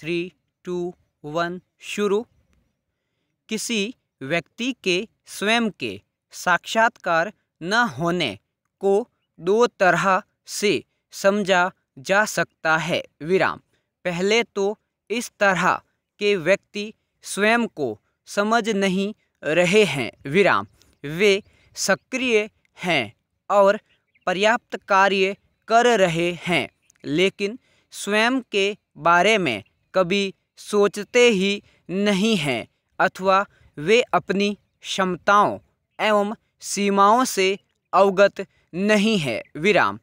three to one शुरू किसी व्यक्ति के स्वयं के साक्षात्कार न होने को दो तरह से समझा जा सकता है विराम पहले तो इस तरह के व्यक्ति स्वयं को समझ नहीं रहे हैं विराम वे सक्रिय हैं और पर्याप्त कार्य कर रहे हैं लेकिन स्वयं के बारे में कभी सोचते ही नहीं हैं अथवा वे अपनी क्षमताओं एवं सीमाओं से अवगत नहीं है विराम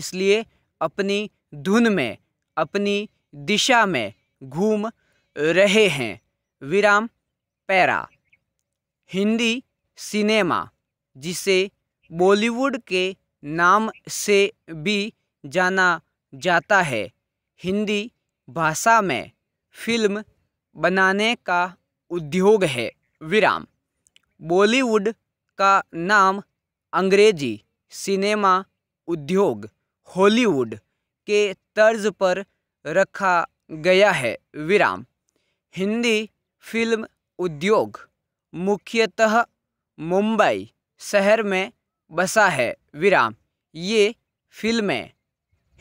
इसलिए अपनी धुन में अपनी दिशा में घूम रहे हैं विराम पैरा हिंदी सिनेमा जिसे बॉलीवुड के नाम से भी जाना जाता है हिंदी भाषा में फिल्म बनाने का उद्योग है विराम बॉलीवुड का नाम अंग्रेजी सिनेमा उद्योग हॉलीवुड के तर्ज पर रखा गया है विराम हिंदी फिल्म उद्योग मुख्यतः मुंबई शहर में बसा है विराम ये फिल्में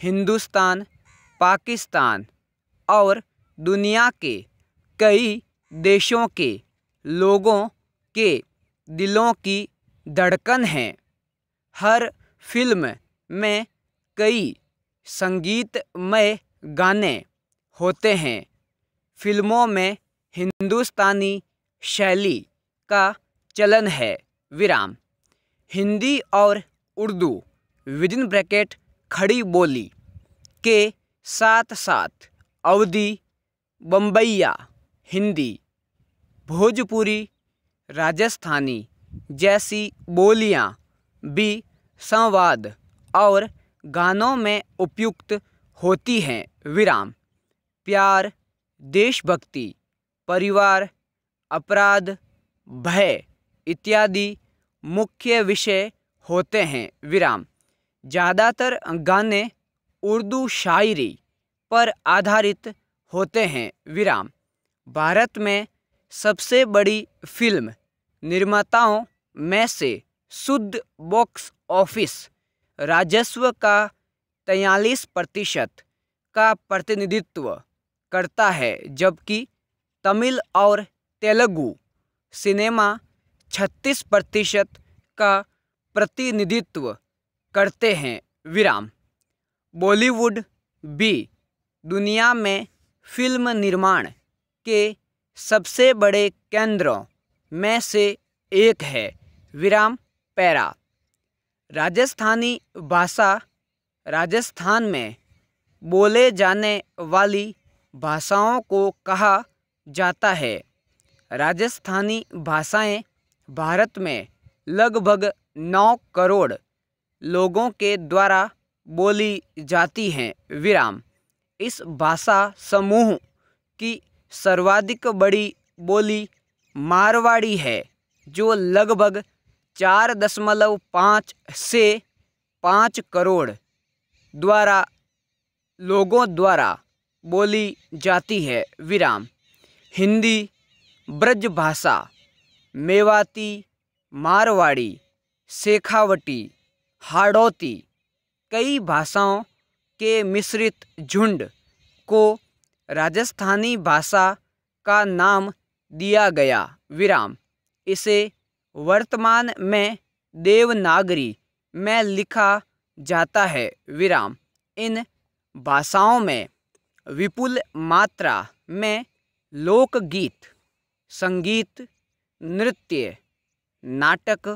हिंदुस्तान पाकिस्तान और दुनिया के कई देशों के लोगों के दिलों की धड़कन है हर फिल्म में कई संगीतमय गाने होते हैं फिल्मों में हिंदुस्तानी शैली का चलन है विराम हिंदी और उर्दू विदिन ब्रैकेट खड़ी बोली के साथ साथ अवधि बम्बैया हिंदी भोजपुरी राजस्थानी जैसी बोलियाँ भी संवाद और गानों में उपयुक्त होती हैं विराम प्यार देशभक्ति परिवार अपराध भय इत्यादि मुख्य विषय होते हैं विराम ज़्यादातर गाने उर्दू शायरी पर आधारित होते हैं विराम भारत में सबसे बड़ी फिल्म निर्माताओं में से शुद्ध बॉक्स ऑफिस राजस्व का तैयलीस प्रतिशत का प्रतिनिधित्व करता है जबकि तमिल और तेलुगु सिनेमा 36 प्रतिशत का प्रतिनिधित्व करते हैं विराम बॉलीवुड भी दुनिया में फ़िल्म निर्माण के सबसे बड़े केंद्रों में से एक है विराम पैरा राजस्थानी भाषा राजस्थान में बोले जाने वाली भाषाओं को कहा जाता है राजस्थानी भाषाएं भारत में लगभग नौ करोड़ लोगों के द्वारा बोली जाती हैं विराम इस भाषा समूह की सर्वाधिक बड़ी बोली मारवाड़ी है जो लगभग चार दशमलव पाँच से पाँच करोड़ द्वारा लोगों द्वारा बोली जाती है विराम हिंदी ब्रज भाषा मेवाती मारवाड़ी शेखावटी हाड़ौती कई भाषाओं के मिश्रित झुंड को राजस्थानी भाषा का नाम दिया गया विराम इसे वर्तमान में देवनागरी में लिखा जाता है विराम इन भाषाओं में विपुल मात्रा में लोकगीत संगीत नृत्य नाटक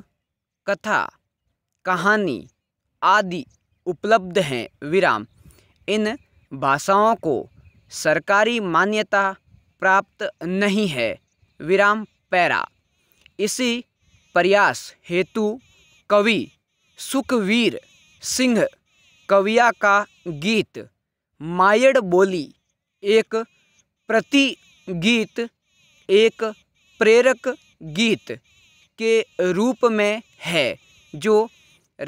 कथा कहानी आदि उपलब्ध हैं विराम इन भाषाओं को सरकारी मान्यता प्राप्त नहीं है विराम पैरा इसी प्रयास हेतु कवि सुखवीर सिंह कविया का गीत मायड़ बोली एक प्रति गीत एक प्रेरक गीत के रूप में है जो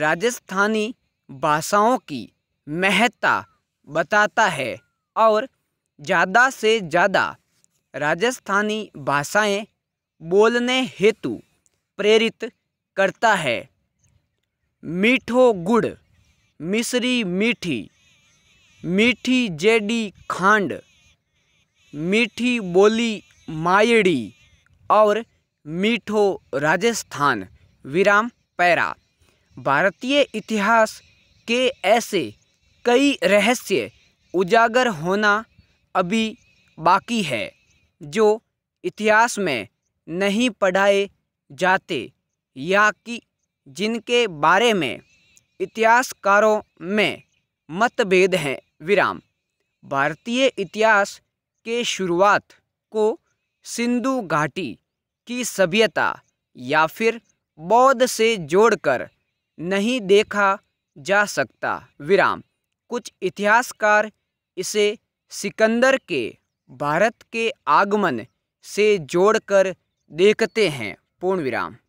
राजस्थानी भाषाओं की महत्ता बताता है और ज़्यादा से ज़्यादा राजस्थानी भाषाएं बोलने हेतु प्रेरित करता है मीठो गुड़ मिश्री मीठी मीठी जेडी खांड मीठी बोली मायड़ी और मीठो राजस्थान विराम पैरा भारतीय इतिहास के ऐसे कई रहस्य उजागर होना अभी बाकी है जो इतिहास में नहीं पढ़ाए जाते या कि जिनके बारे में इतिहासकारों में मतभेद हैं विराम भारतीय इतिहास के शुरुआत को सिंधु घाटी की सभ्यता या फिर बौद्ध से जोड़कर नहीं देखा जा सकता विराम कुछ इतिहासकार इसे सिकंदर के भारत के आगमन से जोड़कर देखते हैं पूर्ण विराम